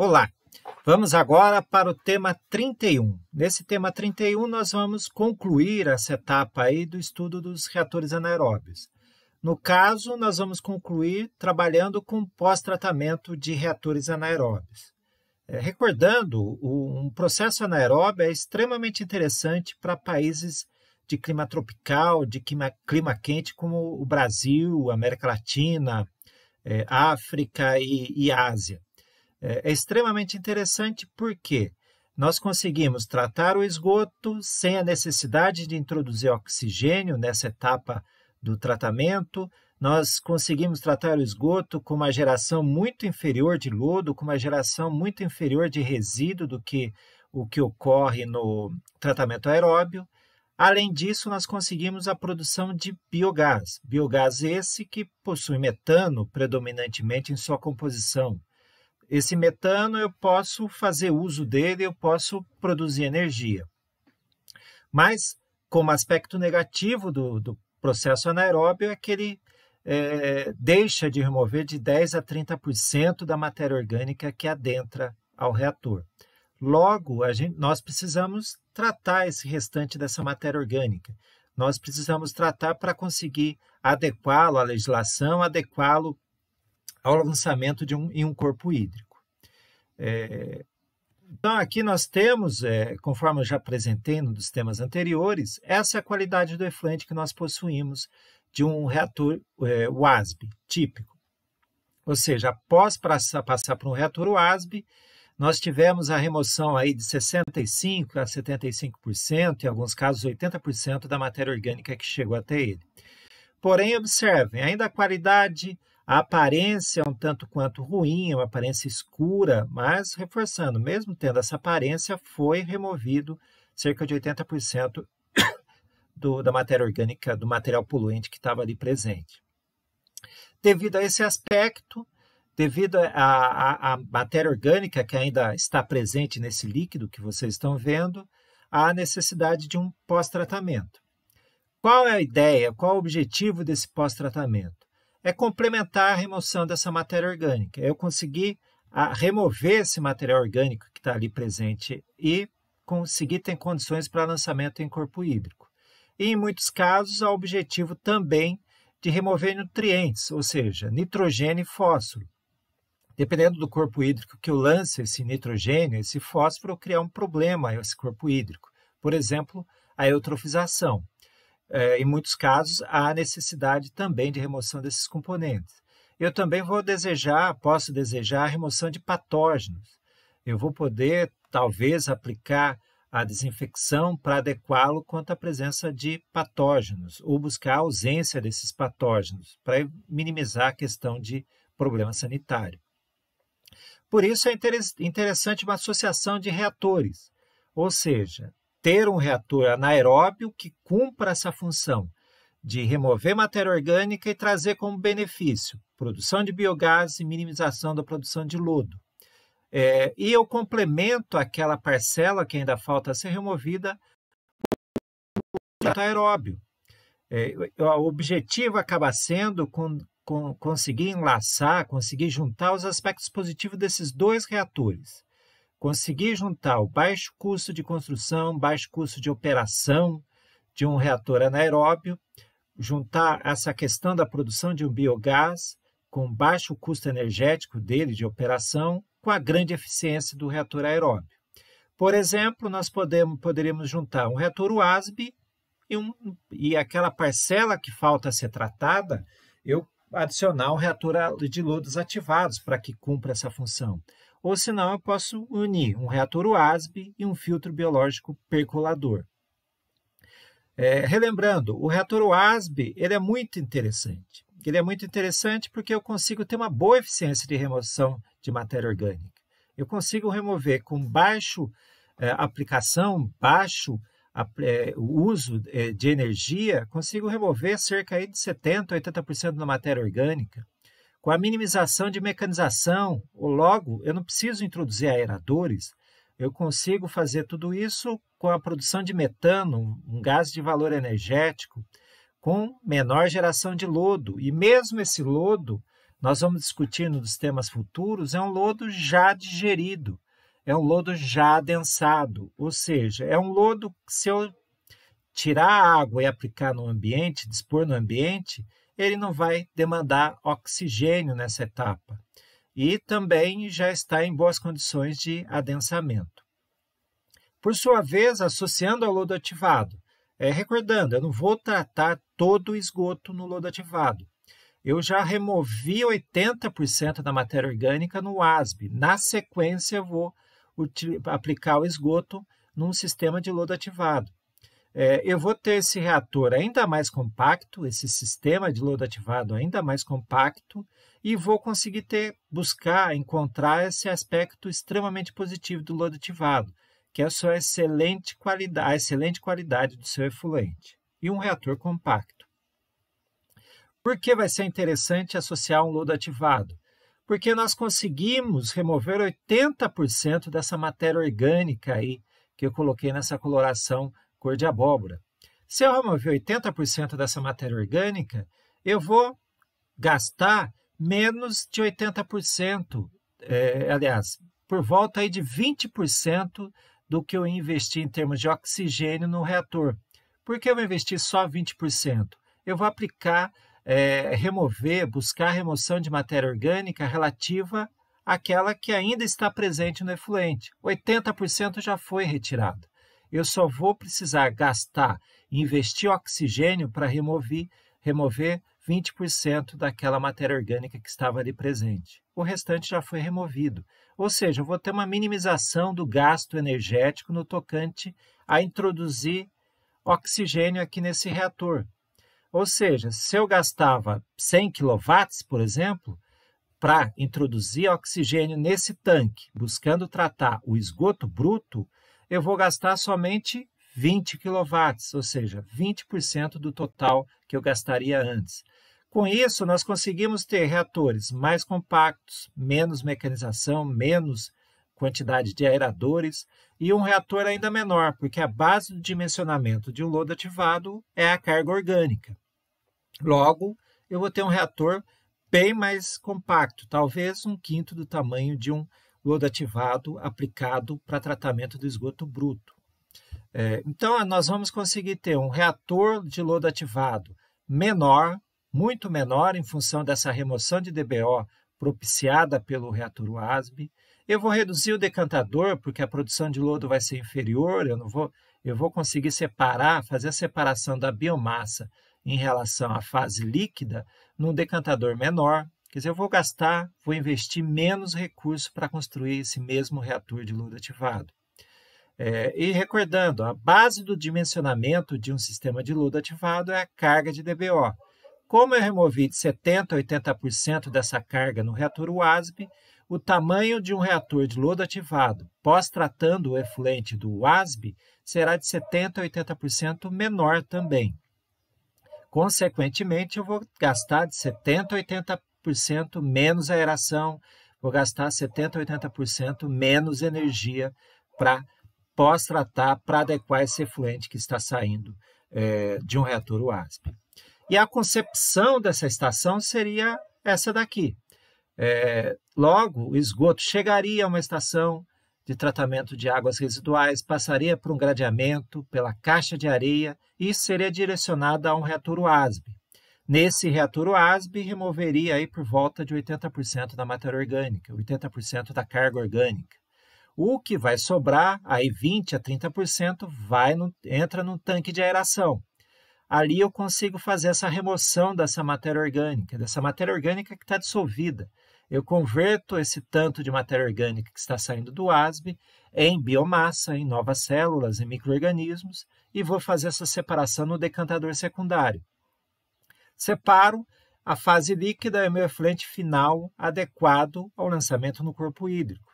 Olá! Vamos agora para o tema 31. Nesse tema 31, nós vamos concluir essa etapa aí do estudo dos reatores anaeróbios. No caso, nós vamos concluir trabalhando com pós-tratamento de reatores anaeróbios. É, recordando, o, um processo anaeróbio é extremamente interessante para países de clima tropical, de clima, clima quente, como o Brasil, América Latina, é, África e, e Ásia é, é extremamente interessante porque nós conseguimos tratar o esgoto sem a necessidade de introduzir oxigênio nessa etapa do tratamento. Nós conseguimos tratar o esgoto com uma geração muito inferior de lodo, com uma geração muito inferior de resíduo do que o que ocorre no tratamento aeróbio. Além disso, nós conseguimos a produção de biogás, biogás esse que possui metano predominantemente em sua composição. Esse metano eu posso fazer uso dele, eu posso produzir energia. Mas, como aspecto negativo do, do processo anaeróbio, é que ele é, deixa de remover de 10 a 30% da matéria orgânica que adentra ao reator. Logo, gente, nós precisamos tratar esse restante dessa matéria orgânica. Nós precisamos tratar para conseguir adequá-lo à legislação, adequá-lo ao lançamento de um, em um corpo hídrico. É, então, aqui nós temos, é, conforme eu já apresentei nos dos temas anteriores, essa é a qualidade do efluente que nós possuímos de um reator é, WASB típico. Ou seja, após passar, passar por um reator WASB, nós tivemos a remoção aí de 65% a 75%, em alguns casos 80% da matéria orgânica que chegou até ele. Porém, observem, ainda a qualidade a aparência é um tanto quanto ruim, é uma aparência escura, mas reforçando, mesmo tendo essa aparência, foi removido cerca de 80% do, da matéria orgânica, do material poluente que estava ali presente. Devido a esse aspecto, devido à matéria orgânica que ainda está presente nesse líquido que vocês estão vendo, há necessidade de um pós-tratamento. Qual é a ideia, qual o objetivo desse pós-tratamento? é complementar a remoção dessa matéria orgânica. Eu consegui a, ah, remover esse material orgânico que está ali presente e conseguir ter condições para lançamento em corpo hídrico. E, em muitos casos, há o objetivo também de remover nutrientes, ou seja, nitrogênio e fósforo. Dependendo do corpo hídrico que eu lance esse nitrogênio, esse fósforo, criar um problema a esse corpo hídrico. Por exemplo, a eutrofização é, em muitos casos, há necessidade também de remoção desses componentes. Eu também vou desejar, posso desejar a remoção de patógenos. Eu vou poder, talvez, aplicar a desinfecção para adequá-lo quanto à presença de patógenos ou buscar a ausência desses patógenos para minimizar a questão de problema sanitário. Por isso é interessante uma associação de reatores, ou seja, ter um reator anaeróbio que cumpra essa função de remover matéria orgânica e trazer como benefício produção de biogás e minimização da produção de lodo. É, e eu complemento aquela parcela que ainda falta ser removida com aeróbio. É, o objetivo acaba sendo com, com, conseguir enlaçar, conseguir juntar os aspectos positivos desses dois reatores conseguir juntar o baixo custo de construção, baixo custo de operação de um reator anaeróbio, juntar essa questão da produção de um biogás com baixo custo energético dele de operação com a grande eficiência do reator aeróbio. Por exemplo, nós podemos, poderíamos juntar um reator UASB e, um, e aquela parcela que falta ser tratada, eu adicionar um reator de lodos ativados para que cumpra essa função ou senão eu posso unir um reator UASB e um filtro biológico percolador. É, relembrando, o reator UASB ele é muito interessante. Ele é muito interessante porque eu consigo ter uma boa eficiência de remoção de matéria orgânica. Eu consigo remover com baixo é, aplicação, baixo é, uso é, de energia, consigo remover cerca de 70%, 80% da matéria orgânica com a minimização de mecanização, ou logo, eu não preciso introduzir aeradores, eu consigo fazer tudo isso com a produção de metano, um gás de valor energético, com menor geração de lodo. E mesmo esse lodo, nós vamos discutir nos temas futuros, é um lodo já digerido, é um lodo já adensado, ou seja, é um lodo que se eu tirar a água e aplicar no ambiente, dispor no ambiente, ele não vai demandar oxigênio nessa etapa e também já está em boas condições de adensamento. Por sua vez, associando ao lodo ativado, é, recordando, eu não vou tratar todo o esgoto no lodo ativado. Eu já removi 80% da matéria orgânica no ASB. Na sequência, eu vou aplicar o esgoto num sistema de lodo ativado. É, eu vou ter esse reator ainda mais compacto, esse sistema de lodo ativado ainda mais compacto, e vou conseguir ter, buscar, encontrar esse aspecto extremamente positivo do lodo ativado, que é a sua excelente qualidade, a excelente qualidade do seu efluente, e um reator compacto. Por que vai ser interessante associar um lodo ativado? Porque nós conseguimos remover 80% dessa matéria orgânica aí que eu coloquei nessa coloração cor de abóbora. Se eu remover 80% dessa matéria orgânica, eu vou gastar menos de 80%, é, aliás, por volta aí de 20% do que eu investi em termos de oxigênio no reator. Por que eu investi só 20%? Eu vou aplicar, é, remover, buscar remoção de matéria orgânica relativa àquela que ainda está presente no efluente. 80% já foi retirado eu só vou precisar gastar, investir oxigênio para remover, remover 20% daquela matéria orgânica que estava ali presente. O restante já foi removido. Ou seja, eu vou ter uma minimização do gasto energético no tocante a introduzir oxigênio aqui nesse reator. Ou seja, se eu gastava 100 kW, por exemplo, para introduzir oxigênio nesse tanque, buscando tratar o esgoto bruto, eu vou gastar somente 20 kW, ou seja, 20% do total que eu gastaria antes. Com isso, nós conseguimos ter reatores mais compactos, menos mecanização, menos quantidade de aeradores e um reator ainda menor, porque a base do dimensionamento de um lodo ativado é a carga orgânica. Logo, eu vou ter um reator bem mais compacto, talvez um quinto do tamanho de um reator lodo ativado aplicado para tratamento do esgoto bruto. É, então, nós vamos conseguir ter um reator de lodo ativado menor, muito menor, em função dessa remoção de DBO propiciada pelo reator UASB. Eu vou reduzir o decantador, porque a produção de lodo vai ser inferior, eu não vou, eu vou conseguir separar, fazer a separação da biomassa em relação à fase líquida num decantador menor, Quer dizer, eu vou gastar, vou investir menos recursos para construir esse mesmo reator de lodo ativado. É, e recordando, a base do dimensionamento de um sistema de lodo ativado é a carga de DBO. Como eu removi de 70% a 80% dessa carga no reator UASP, o tamanho de um reator de lodo ativado pós-tratando o efluente do UASB será de 70% a 80% menor também. Consequentemente, eu vou gastar de 70% a 70% menos aeração, vou gastar 70%, 80% menos energia para pós-tratar, para adequar esse efluente que está saindo é, de um reator UASP. E a concepção dessa estação seria essa daqui. É, logo, o esgoto chegaria a uma estação de tratamento de águas residuais, passaria por um gradeamento, pela caixa de areia e seria direcionada a um reator UASB. Nesse reator, o ASB removeria aí por volta de 80% da matéria orgânica, 80% da carga orgânica. O que vai sobrar, aí 20 a 30%, vai no, entra no tanque de aeração. Ali eu consigo fazer essa remoção dessa matéria orgânica, dessa matéria orgânica que está dissolvida. Eu converto esse tanto de matéria orgânica que está saindo do ASB em biomassa, em novas células, em micro e vou fazer essa separação no decantador secundário. Separo a fase líquida é o meu efluente final adequado ao lançamento no corpo hídrico.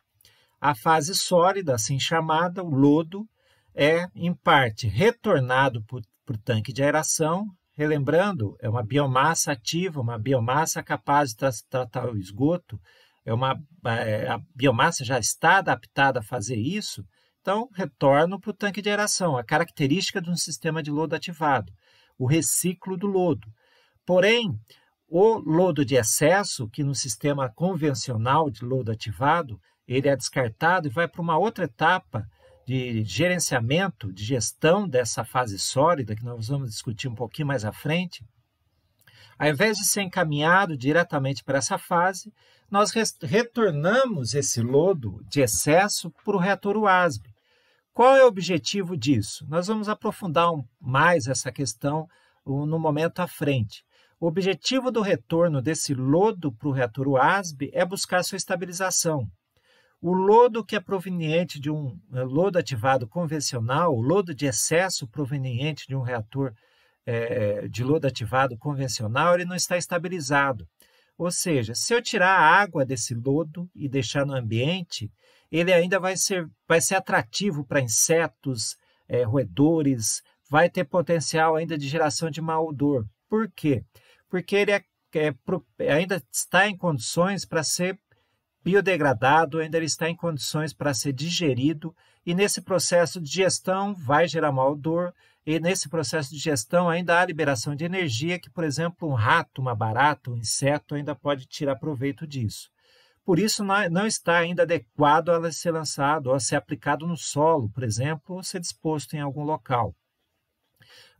A fase sólida, assim chamada, o lodo, é em parte retornado para o tanque de aeração. Relembrando, é uma biomassa ativa, uma biomassa capaz de tra tratar o esgoto, é uma, é, a biomassa já está adaptada a fazer isso, então retorno para o tanque de aeração, a característica de um sistema de lodo ativado, o reciclo do lodo. Porém, o lodo de excesso, que no sistema convencional de lodo ativado, ele é descartado e vai para uma outra etapa de gerenciamento, de gestão dessa fase sólida, que nós vamos discutir um pouquinho mais à frente. Ao invés de ser encaminhado diretamente para essa fase, nós retornamos esse lodo de excesso para o reator UASB. Qual é o objetivo disso? Nós vamos aprofundar mais essa questão no momento à frente. O objetivo do retorno desse lodo para o reator UASB é buscar sua estabilização. O lodo que é proveniente de um eh, lodo ativado convencional, o lodo de excesso proveniente de um reator é, de lodo ativado convencional, ele não está estabilizado. Ou seja, se eu tirar a água desse lodo e deixar no ambiente, ele ainda vai ser, vai ser atrativo para insetos, é, roedores, vai ter potencial ainda de geração de mau odor. Por quê? porque ele é, é, ainda está em condições para ser biodegradado, ainda ele está em condições para ser digerido, e nesse processo de digestão vai gerar mal dor, e nesse processo de digestão ainda há liberação de energia que, por exemplo, um rato, uma barata, um inseto ainda pode tirar proveito disso. Por isso, não está ainda adequado a ser lançado ou a ser aplicado no solo, por exemplo, ou ser disposto em algum local.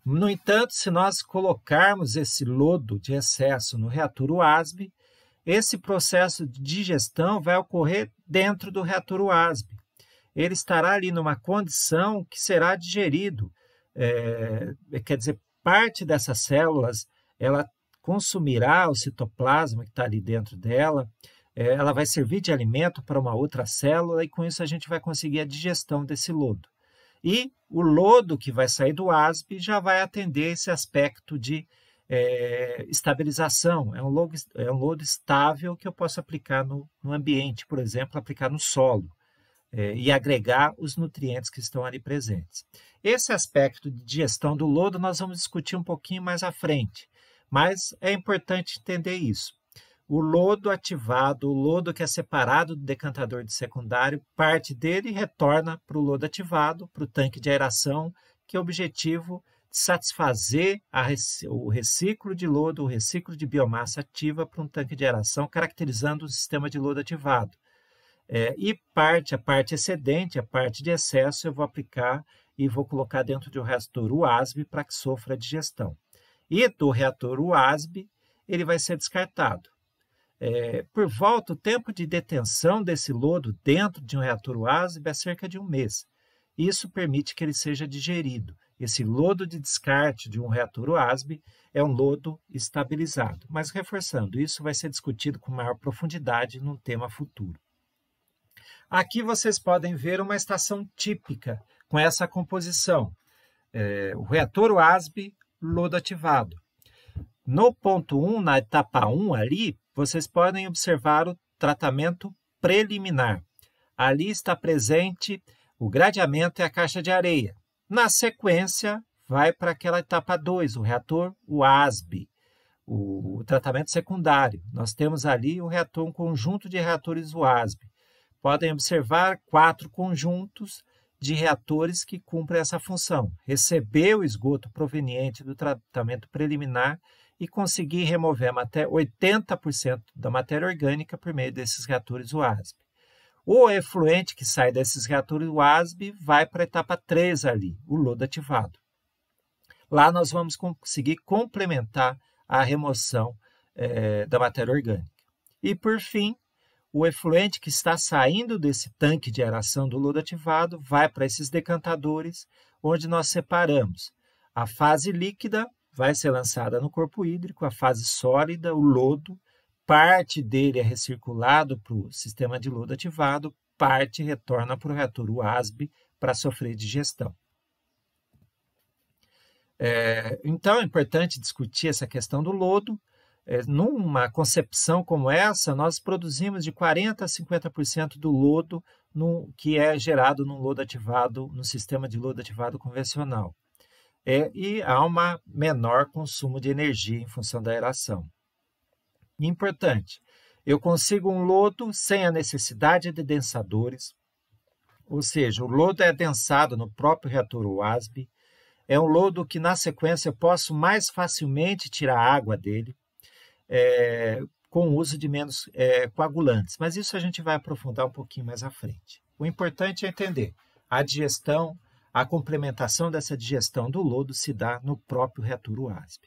No entanto, se nós colocarmos esse lodo de excesso no reator UASB, esse processo de digestão vai ocorrer dentro do reator UASB. Ele estará ali numa condição que será digerido, é, quer dizer, parte dessas células ela consumirá o citoplasma que está ali dentro dela, é, ela vai servir de alimento para uma outra célula e com isso a gente vai conseguir a digestão desse lodo. E o lodo que vai sair do ASP já vai atender esse aspecto de é, estabilização. É um, lodo, é um lodo estável que eu posso aplicar no, no ambiente, por exemplo, aplicar no solo é, e agregar os nutrientes que estão ali presentes. Esse aspecto de gestão do lodo nós vamos discutir um pouquinho mais à frente, mas é importante entender isso o lodo ativado, o lodo que é separado do decantador de secundário, parte dele retorna para o lodo ativado, para o tanque de aeração, que é o objetivo de satisfazer a, o reciclo de lodo, o reciclo de biomassa ativa para um tanque de aeração, caracterizando o sistema de lodo ativado. É, e parte, a parte excedente, a parte de excesso, eu vou aplicar e vou colocar dentro de um reator UASB para que sofra a digestão. E do reator UASB, ele vai ser descartado é, por volta, o tempo de detenção desse lodo dentro de um reator UASB é cerca de um mês. Isso permite que ele seja digerido. Esse lodo de descarte de um reator UASB é um lodo estabilizado. Mas, reforçando, isso vai ser discutido com maior profundidade num tema futuro. Aqui vocês podem ver uma estação típica com essa composição. É, o reator UASB, lodo ativado. No ponto 1, um, na etapa 1 um, ali, vocês podem observar o tratamento preliminar. Ali está presente o gradeamento e a caixa de areia. Na sequência, vai para aquela etapa 2, o reator, o ASB, o tratamento secundário. Nós temos ali o reator, um conjunto de reatores UASB. Podem observar quatro conjuntos de reatores que cumprem essa função: receber o esgoto proveniente do tratamento preliminar e conseguir remover até 80% da matéria orgânica por meio desses reatores UASB. O efluente que sai desses reatores UASB vai para a etapa 3 ali, o lodo ativado. Lá nós vamos conseguir complementar a remoção é, da matéria orgânica. E por fim, o efluente que está saindo desse tanque de aeração do lodo ativado vai para esses decantadores, onde nós separamos a fase líquida vai ser lançada no corpo hídrico, a fase sólida, o lodo, parte dele é recirculado para o sistema de lodo ativado, parte retorna para o reator UASB para sofrer digestão. É, então é importante discutir essa questão do lodo. É, numa concepção como essa, nós produzimos de 40% a 50% do lodo no, que é gerado no lodo ativado, no sistema de lodo ativado convencional é, e há uma menor consumo de energia em função da aeração. Importante, eu consigo um lodo sem a necessidade de densadores, ou seja, o lodo é adensado no próprio reator UASB, é um lodo que na sequência eu posso mais facilmente tirar água dele, é, com o uso de menos é, coagulantes, mas isso a gente vai aprofundar um pouquinho mais à frente. O importante é entender a digestão, a complementação dessa digestão do lodo se dá no próprio returo ASB.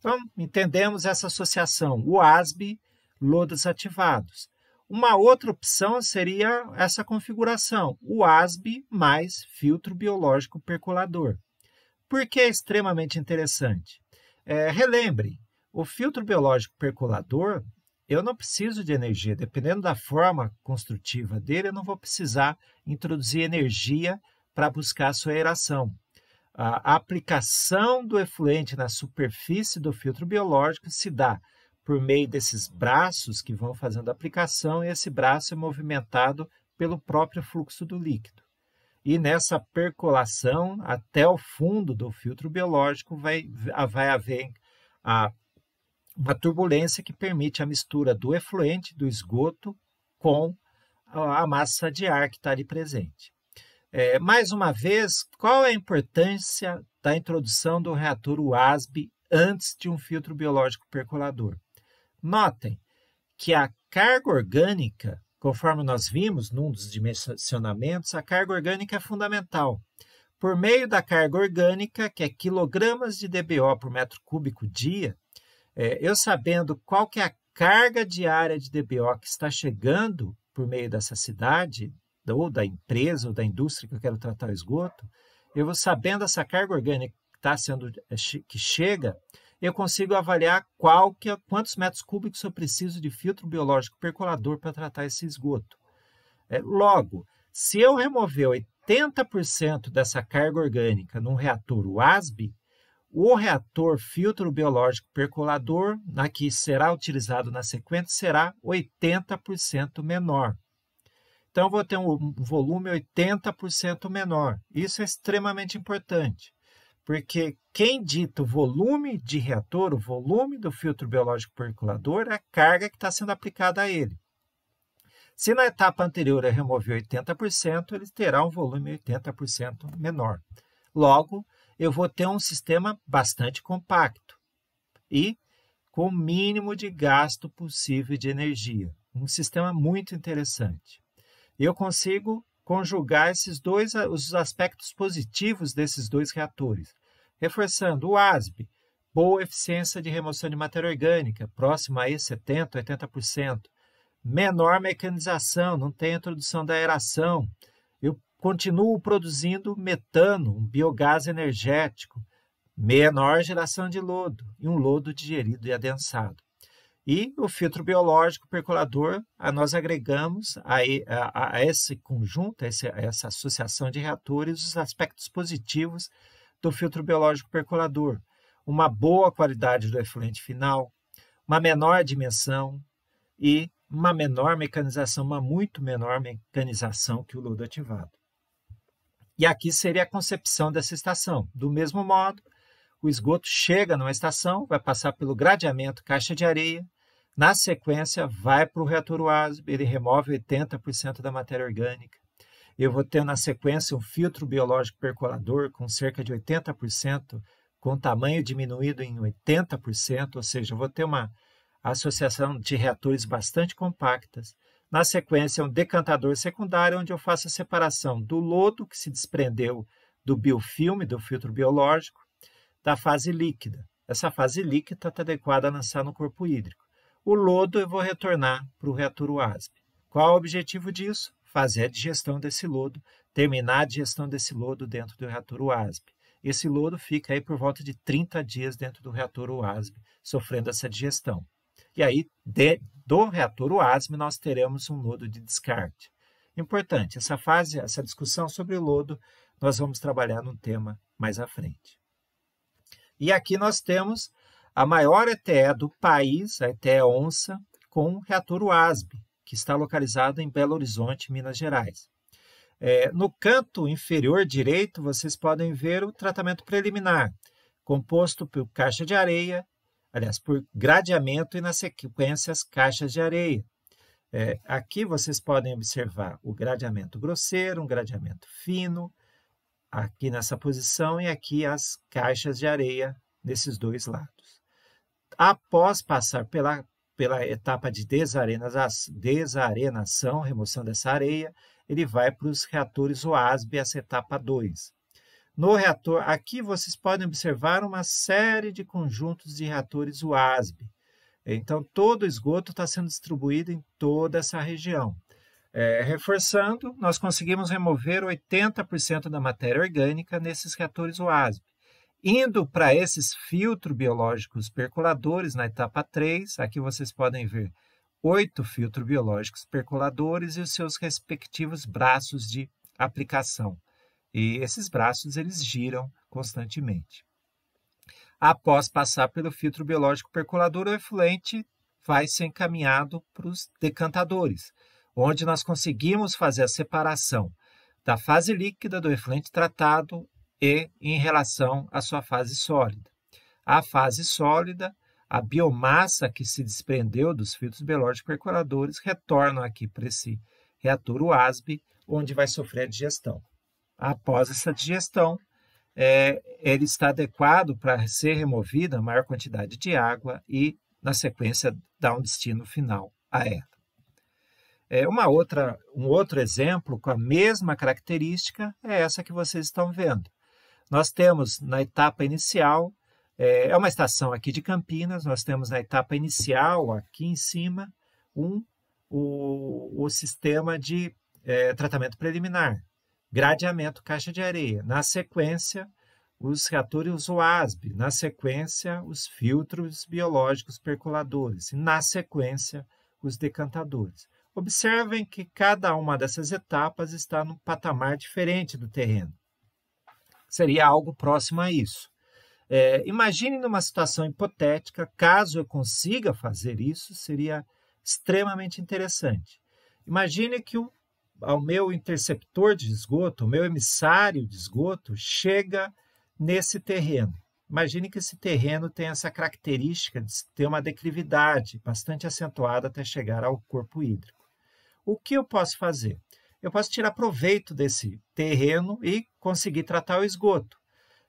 Então, entendemos essa associação o ASB, lodos ativados. Uma outra opção seria essa configuração, o ASB mais filtro biológico percolador. Por que é extremamente interessante? É, relembrem, o filtro biológico percolador, eu não preciso de energia. Dependendo da forma construtiva dele, eu não vou precisar introduzir energia para buscar a sua aeração. A aplicação do efluente na superfície do filtro biológico se dá por meio desses braços que vão fazendo a aplicação e esse braço é movimentado pelo próprio fluxo do líquido. E nessa percolação até o fundo do filtro biológico vai, vai haver a, uma turbulência que permite a mistura do efluente, do esgoto, com a massa de ar que está ali presente. É, mais uma vez, qual é a importância da introdução do reator UASB antes de um filtro biológico percolador? Notem que a carga orgânica, conforme nós vimos num dos dimensionamentos, a carga orgânica é fundamental. Por meio da carga orgânica, que é quilogramas de DBO por metro cúbico dia, é, eu sabendo qual que é a carga diária de DBO que está chegando por meio dessa cidade, ou da empresa ou da indústria que eu quero tratar o esgoto, eu vou sabendo essa carga orgânica que está sendo eh, que chega, eu consigo avaliar qual que, é, quantos metros cúbicos eu preciso de filtro biológico percolador para tratar esse esgoto. É, logo, se eu remover 80% dessa carga orgânica num reator UASB, o reator filtro biológico percolador, na que será utilizado na sequência, será 80% menor. Então, vou ter um volume 80% menor. Isso é extremamente importante, porque quem dita o volume de reator, o volume do filtro biológico percolador, é a carga que está sendo aplicada a ele. Se na etapa anterior eu removi 80%, ele terá um volume 80% menor. Logo, eu vou ter um sistema bastante compacto e com o mínimo de gasto possível de energia. Um sistema muito interessante eu consigo conjugar esses dois ah, os aspectos positivos desses dois reatores. Reforçando o ASB, boa eficiência de remoção de matéria orgânica, próxima a 70, 80%. Menor mecanização, não tem introdução da aeração. Eu continuo produzindo metano, um biogás energético. Menor geração de lodo e um lodo digerido e adensado. E o filtro biológico percolador, a nós agregamos a, a, a esse conjunto, a esse, essa associação de reatores, os aspectos positivos do filtro biológico percolador. Uma boa qualidade do efluente final, uma menor dimensão e uma menor mecanização, uma muito menor mecanização que o lodo ativado. E aqui seria a concepção dessa estação. Do mesmo modo, o esgoto chega numa estação, vai passar pelo gradeamento caixa de areia, na sequência, vai para o reator UASB, ele remove 80% da matéria orgânica. Eu vou ter na sequência um filtro biológico percolador com cerca de 80%, com tamanho diminuído em 80%, ou seja, eu vou ter uma associação de reatores bastante compactas. Na sequência, um decantador secundário, onde eu faço a separação do lodo que se desprendeu do biofilme, do filtro biológico, da fase líquida. Essa fase líquida está adequada a lançar no corpo hídrico o lodo eu vou retornar para o reator UASB. Qual o objetivo disso? Fazer a digestão desse lodo, terminar a digestão desse lodo dentro do reator UASB. Esse lodo fica aí por volta de 30 dias dentro do reator UASB, sofrendo essa digestão. E aí, de, do reator UASB, nós teremos um lodo de descarte. Importante, essa fase, essa discussão sobre o lodo, nós vamos trabalhar num tema mais à frente. E aqui nós temos a maior ETE do país, a ETE Onça, com o reator UASB, que está localizado em Belo Horizonte, Minas Gerais. É, no canto inferior direito, vocês podem ver o tratamento preliminar, composto por caixa de areia, aliás, por gradeamento e, na sequência, as caixas de areia. É, aqui vocês podem observar o gradeamento grosseiro, um gradeamento fino, aqui nessa posição, e aqui as caixas de areia nesses dois lados após passar pela, pela etapa de desarenação, remoção dessa areia, ele vai para os reatores OASB, essa etapa 2. No reator, aqui vocês podem observar uma série de conjuntos de reatores UASB. Então, todo o esgoto está sendo distribuído em toda essa região. É, reforçando, nós conseguimos remover 80% da matéria orgânica nesses reatores UASB. Indo para esses filtros biológicos percoladores, na etapa 3, aqui vocês podem ver oito filtros biológicos percoladores e os seus respectivos braços de aplicação. E esses braços eles giram constantemente. Após passar pelo filtro biológico percolador, o efluente vai ser encaminhado para os decantadores, onde nós conseguimos fazer a separação da fase líquida do efluente tratado e em relação à sua fase sólida. A fase sólida, a biomassa que se desprendeu dos filtros biológicos percoladores retorna aqui para esse reator UASB, onde vai sofrer a digestão. Após essa digestão, é, ele está adequado para ser removida a maior quantidade de água e, na sequência, dar um destino final a ela. É, uma outra, um outro exemplo com a mesma característica é essa que vocês estão vendo. Nós temos na etapa inicial, é, é, uma estação aqui de Campinas, nós temos na etapa inicial, aqui em cima, um, o, o sistema de é, tratamento preliminar, gradeamento caixa de areia. Na sequência, os reatores UASB, na sequência, os filtros biológicos percoladores, e na sequência, os decantadores. Observem que cada uma dessas etapas está num patamar diferente do terreno. Seria algo próximo a isso. É, imagine numa situação hipotética, caso eu consiga fazer isso, seria extremamente interessante. Imagine que o, ao meu interceptor de esgoto, o meu emissário de esgoto, chega nesse terreno. Imagine que esse terreno tem essa característica de ter uma declividade bastante acentuada até chegar ao corpo hídrico. O que eu posso fazer? eu posso tirar proveito desse terreno e conseguir tratar o esgoto.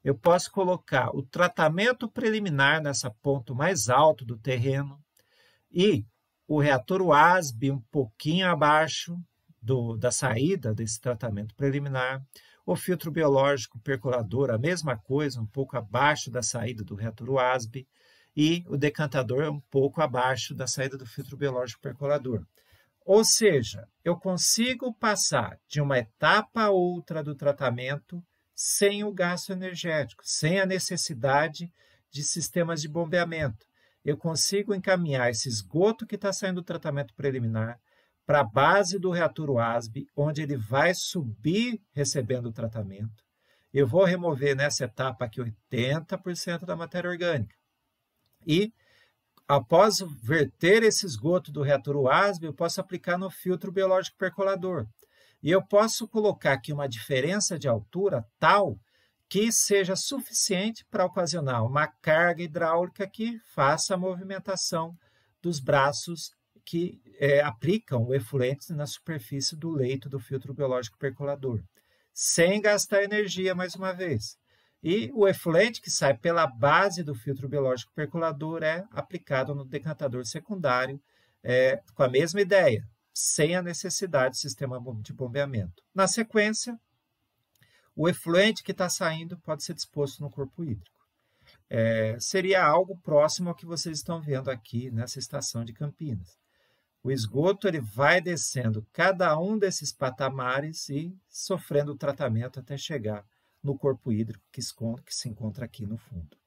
Eu posso colocar o tratamento preliminar nessa ponto mais alto do terreno e o reator UASB um pouquinho abaixo do, da saída desse tratamento preliminar. O filtro biológico percolador, a mesma coisa, um pouco abaixo da saída do reator UASB. E o decantador um pouco abaixo da saída do filtro biológico percolador. Ou seja, eu consigo passar de uma etapa a outra do tratamento sem o gasto energético, sem a necessidade de sistemas de bombeamento. Eu consigo encaminhar esse esgoto que está saindo do tratamento preliminar para a base do reator UASB, onde ele vai subir recebendo o tratamento. Eu vou remover nessa etapa aqui 80% da matéria orgânica. E Após verter esse esgoto do reator UASB, eu posso aplicar no filtro biológico percolador. E eu posso colocar aqui uma diferença de altura tal que seja suficiente para ocasionar uma carga hidráulica que faça a movimentação dos braços que é, aplicam o efluente na superfície do leito do filtro biológico percolador, sem gastar energia mais uma vez. E o efluente que sai pela base do filtro biológico percolador é aplicado no decantador secundário é, com a mesma ideia, sem a necessidade de sistema de bombeamento. Na sequência, o efluente que está saindo pode ser disposto no corpo hídrico. É, seria algo próximo ao que vocês estão vendo aqui nessa estação de Campinas. O esgoto ele vai descendo cada um desses patamares e sofrendo tratamento até chegar no corpo hídrico que, esconde, que se encontra aqui no fundo.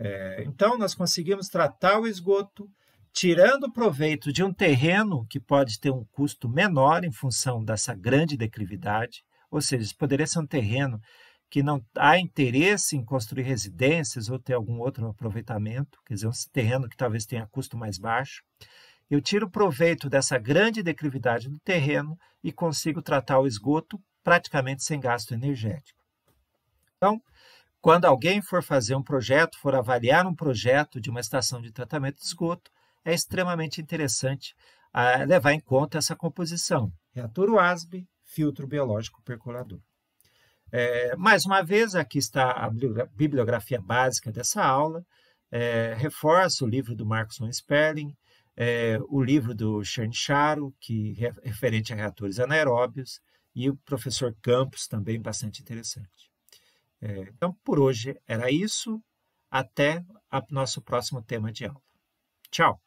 É, então, nós conseguimos tratar o esgoto, tirando proveito de um terreno que pode ter um custo menor em função dessa grande declividade, ou seja, poderia ser um terreno que não há interesse em construir residências ou ter algum outro aproveitamento, quer dizer, um terreno que talvez tenha custo mais baixo. Eu tiro proveito dessa grande declividade do terreno e consigo tratar o esgoto praticamente sem gasto energético. Então, quando alguém for fazer um projeto, for avaliar um projeto de uma estação de tratamento de esgoto, é extremamente interessante ah, levar em conta essa composição. Reator UASB, filtro biológico percolador. É, mais uma vez, aqui está a bibliografia básica dessa aula. É, reforço o livro do Markson Sperling, é, o livro do Cherncharo, que é referente a reatores anaeróbios, e o professor Campos, também bastante interessante. É, então, por hoje era isso. Até o nosso próximo tema de aula. Tchau!